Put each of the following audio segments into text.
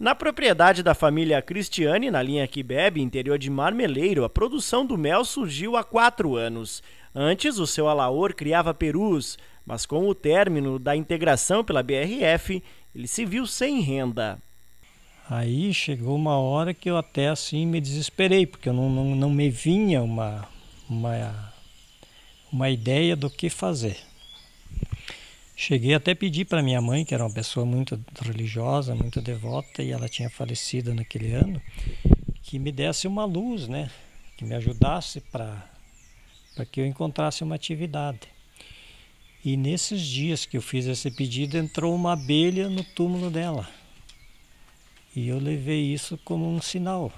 Na propriedade da família Cristiane, na linha bebe, interior de Marmeleiro, a produção do mel surgiu há quatro anos. Antes, o seu Alaor criava perus, mas com o término da integração pela BRF, ele se viu sem renda. Aí chegou uma hora que eu até assim me desesperei, porque eu não, não, não me vinha uma, uma, uma ideia do que fazer. Cheguei até a pedir para minha mãe, que era uma pessoa muito religiosa, muito devota, e ela tinha falecido naquele ano, que me desse uma luz, né? Que me ajudasse para que eu encontrasse uma atividade. E nesses dias que eu fiz esse pedido, entrou uma abelha no túmulo dela. E eu levei isso como um sinal.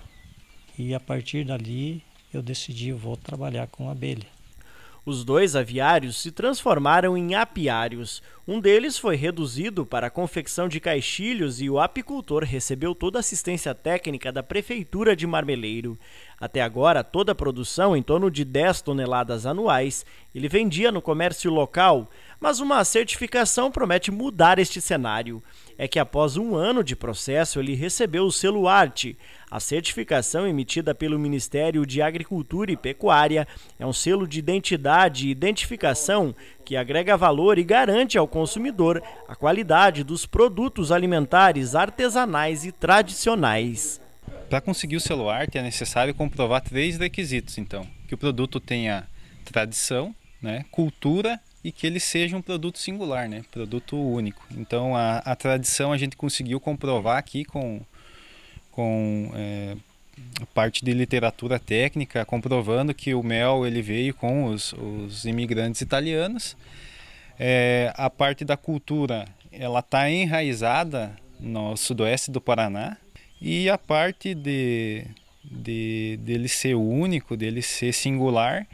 E a partir dali eu decidi, eu vou trabalhar com abelha. Os dois aviários se transformaram em apiários. Um deles foi reduzido para a confecção de caixilhos e o apicultor recebeu toda a assistência técnica da Prefeitura de Marmeleiro. Até agora, toda a produção, em torno de 10 toneladas anuais, ele vendia no comércio local, mas uma certificação promete mudar este cenário. É que após um ano de processo, ele recebeu o selo ARTE. A certificação emitida pelo Ministério de Agricultura e Pecuária é um selo de identidade e identificação que agrega valor e garante ao consumidor a qualidade dos produtos alimentares artesanais e tradicionais. Para conseguir o selo arte é necessário comprovar três requisitos, então, que o produto tenha tradição, né, cultura e que ele seja um produto singular, né, produto único. Então a, a tradição a gente conseguiu comprovar aqui com com é, parte de literatura técnica comprovando que o mel ele veio com os, os imigrantes italianos. É, a parte da cultura ela está enraizada no sudoeste do Paraná, e a parte de, de dele ser único, dele ser singular,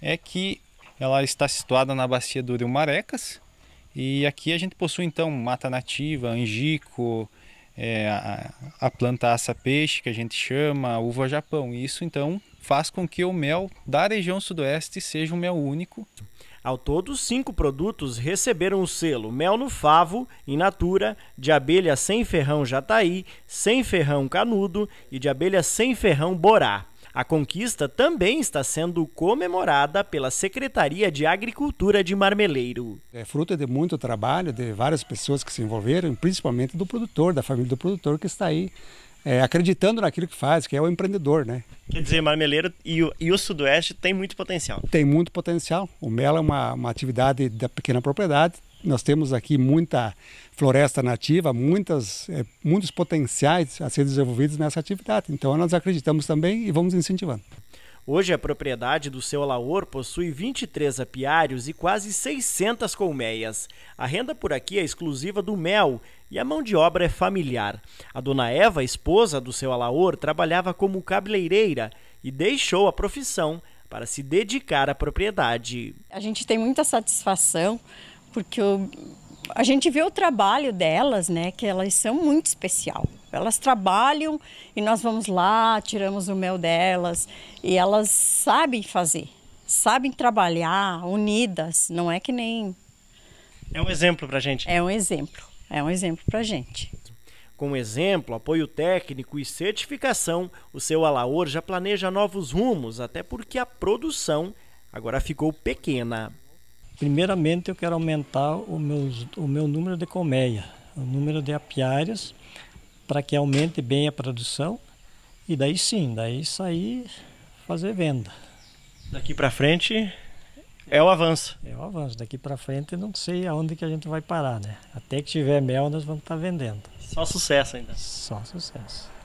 é que ela está situada na bacia do Rio Marecas. E aqui a gente possui então mata nativa, angico, é, a, a planta aça-peixe, que a gente chama, uva-japão. Isso então faz com que o mel da região sudoeste seja um mel único. Ao todo, cinco produtos receberam o selo Mel no Favo, in natura, de abelha sem ferrão jataí, sem ferrão canudo e de abelha sem ferrão borá. A conquista também está sendo comemorada pela Secretaria de Agricultura de Marmeleiro. É fruto de muito trabalho de várias pessoas que se envolveram, principalmente do produtor, da família do produtor que está aí é, acreditando naquilo que faz, que é o empreendedor, né? Quer dizer, Marmeleiro e o, e o Sudoeste tem muito potencial. Tem muito potencial. O mel é uma, uma atividade da pequena propriedade. Nós temos aqui muita floresta nativa, muitas, é, muitos potenciais a ser desenvolvidos nessa atividade. Então, nós acreditamos também e vamos incentivando. Hoje, a propriedade do seu Alaor possui 23 apiários e quase 600 colmeias. A renda por aqui é exclusiva do mel e a mão de obra é familiar. A dona Eva, esposa do seu Alaor, trabalhava como cabeleireira e deixou a profissão para se dedicar à propriedade. A gente tem muita satisfação porque o a gente vê o trabalho delas, né? Que elas são muito especial. Elas trabalham e nós vamos lá, tiramos o mel delas e elas sabem fazer, sabem trabalhar unidas, não é que nem. É um exemplo para gente. É um exemplo, é um exemplo para gente. Com exemplo, apoio técnico e certificação, o seu Alaor já planeja novos rumos, até porque a produção agora ficou pequena. Primeiramente, eu quero aumentar o, meu o meu número de colmeia, o número de apiárias, para que aumente bem a produção. E daí sim, daí sair fazer venda. Daqui para frente é o avanço. É o avanço. Daqui para frente não sei aonde que a gente vai parar, né? Até que tiver mel, nós vamos estar tá vendendo. Só sucesso ainda. Só sucesso.